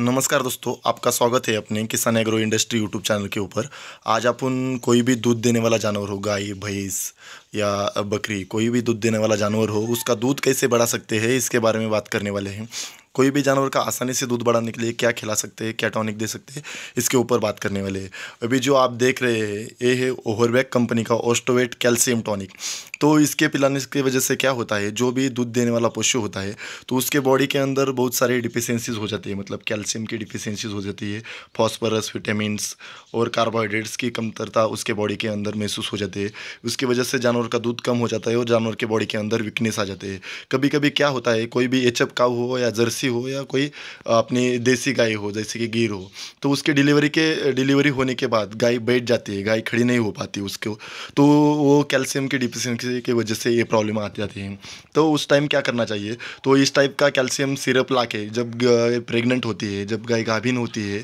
नमस्कार दोस्तों आपका स्वागत है अपने किसान एग्रो इंडस्ट्री यूट्यूब चैनल के ऊपर आज अपन कोई भी दूध देने वाला जानवर हो गाय भैंस या बकरी कोई भी दूध देने वाला जानवर हो उसका दूध कैसे बढ़ा सकते हैं इसके बारे में बात करने वाले हैं कोई भी जानवर का आसानी से दूध बढ़ाने के लिए क्या खिला सकते हैं क्या टॉनिक दे सकते हैं इसके ऊपर बात करने वाले हैं अभी जो आप देख रहे हैं ये है ओवरबैक कंपनी का ओस्टोवेट कैल्शियम टॉनिक तो इसके पिलाने की वजह से क्या होता है जो भी दूध देने वाला पशु होता है तो उसके बॉडी के अंदर बहुत सारे डिफिशेंसीज हो जाती है मतलब कैल्शियम की डिफिशेंसीज हो जाती है फॉस्फरस विटामिनस और कार्बोहाइड्रेट्स की कमतरता उसके बॉडी के अंदर महसूस हो जाती है उसकी वजह से जानवर का दूध कम हो जाता है और जानवर के बॉडी के अंदर वीकनेस आ जाते हैं कभी कभी क्या होता है कोई भी एचअप काउ हो या जर्सी जर्सी हो या कोई अपनी देसी गाय हो जैसे कि गिर हो तो उसके डिलीवरी के डिलीवरी होने के बाद गाय बैठ जाती है गाय खड़ी नहीं हो पाती उसको तो वो कैल्शियम की डिफिशेंसी की वजह से ये प्रॉब्लम आती जाती है तो उस टाइम क्या करना चाहिए तो इस टाइप का कैल्शियम सिरप ला के जब प्रेग्नेंट होती है जब गाय गाभिन होती है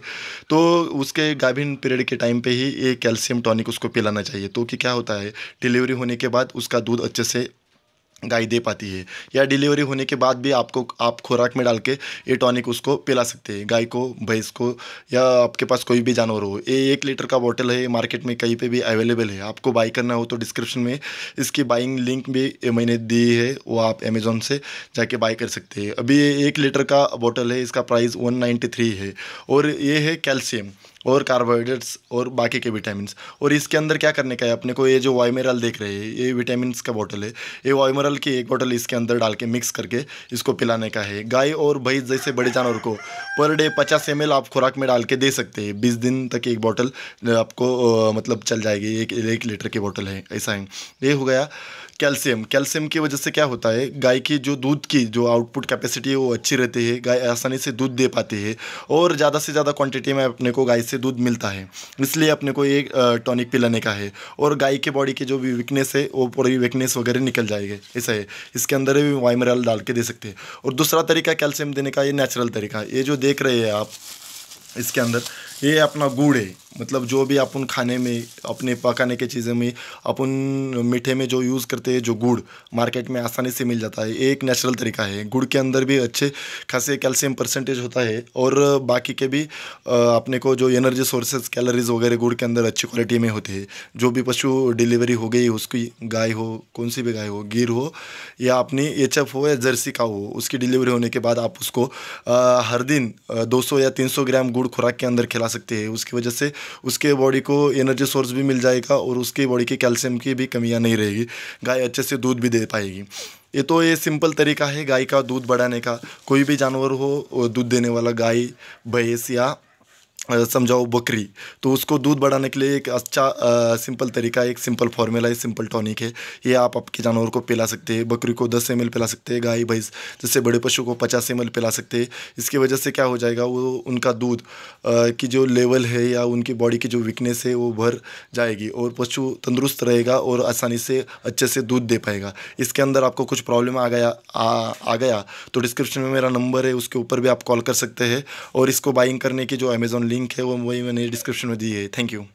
तो उसके गाभिन पीरियड के टाइम पर ही ये कैल्शियम टॉनिक उसको पिलाना चाहिए तो कि क्या होता है डिलीवरी होने के बाद उसका दूध अच्छे से गाय दे पाती है या डिलीवरी होने के बाद भी आपको आप खुराक में डाल के ये टॉनिक उसको पिला सकते हैं गाय को भैंस को या आपके पास कोई भी जानवर हो ये एक लीटर का बॉटल है मार्केट में कहीं पे भी अवेलेबल है आपको बाई करना हो तो डिस्क्रिप्शन में इसकी बाइंग लिंक भी मैंने दी है वो आप अमेज़ोन से जाके बाई कर सकते हैं अभी ये एक लीटर का बॉटल है इसका प्राइस वन है और ये है कैल्शियम और कार्बोहाइड्रेट्स और बाकी के विटामिन और इसके अंदर क्या करने का है अपने को ये जो वाइमेरल देख रहे हैं ये विटामिन का बॉटल है ये वाइमेरल की एक बॉटल इसके अंदर डाल के मिक्स करके इसको पिलाने का है गाय और भैंस जैसे बड़े जानवर को पर डे पचास एम आप खुराक में डाल के दे सकते हैं बीस दिन तक एक बॉटल आपको मतलब चल जाएगी एक एक लीटर की बॉटल है ऐसा है ये हो गया कैल्शियम कैल्शियम की वजह से क्या होता है गाय की जो दूध की जो आउटपुट कैपेसिटी है वो अच्छी रहती है गाय आसानी से दूध दे पाती है और ज़्यादा से ज़्यादा क्वांटिटी में अपने को गाय से दूध मिलता है इसलिए अपने को ये टॉनिक पिलाने का है और गाय के बॉडी की जो भी वीकनेस है वो पूरी वीकनेस वगैरह निकल जाएगी ऐसा है इसके अंदर भी वाइमरल डाल के दे सकते हैं और दूसरा तरीका कैल्शियम देने का ये नेचुरल तरीका ये जो देख रहे हैं आप इसके अंदर ये अपना गुड़ है मतलब जो भी अपन खाने में अपने पकाने के चीज़ें में अपन मीठे में जो यूज़ करते हैं जो गुड़ मार्केट में आसानी से मिल जाता है एक नेचुरल तरीका है गुड़ के अंदर भी अच्छे खासे कैल्शियम परसेंटेज होता है और बाकी के भी अपने को जो एनर्जी सोर्सेज कैलरीज वगैरह गुड़ के अंदर अच्छी क्वालिटी में होती है जो भी पशु डिलीवरी हो गई उसकी गाय हो कौन सी भी गाय हो गिर हो या अपनी एच हो या जर्सी का हो उसकी डिलीवरी होने के बाद आप उसको हर दिन दो या तीन ग्राम गुड़ खुराक के अंदर खिला सकते हैं उसकी वजह से उसके बॉडी को एनर्जी सोर्स भी मिल जाएगा और उसके बॉडी के कैल्शियम की भी कमियाँ नहीं रहेगी गाय अच्छे से दूध भी दे पाएगी ये तो ये सिंपल तरीका है गाय का दूध बढ़ाने का कोई भी जानवर हो दूध देने वाला गाय भैंस या समझाओ बकरी तो उसको दूध बढ़ाने के लिए एक अच्छा आ, सिंपल तरीका एक सिंपल फॉर्मूला है सिंपल टॉनिक है ये आप आपके जानवर को पिला सकते हैं बकरी को 10 एम पिला सकते हैं गाय भैंस जैसे बड़े पशु को 50 एम पिला सकते हैं इसकी वजह से क्या हो जाएगा वो उनका दूध की जो लेवल है या उनकी बॉडी की जो वीकनेस है वो भर जाएगी और पशु तंदुरुस्त रहेगा और आसानी से अच्छे से दूध दे पाएगा इसके अंदर आपको कुछ प्रॉब्लम आ गया आ, आ गया तो डिस्क्रिप्शन में मेरा नंबर है उसके ऊपर भी आप कॉल कर सकते हैं और इसको बाइंग करने की जो अमेज़ॉन लिंक है वो वही मैंने डिस्क्रिप्शन में दी है थैंक यू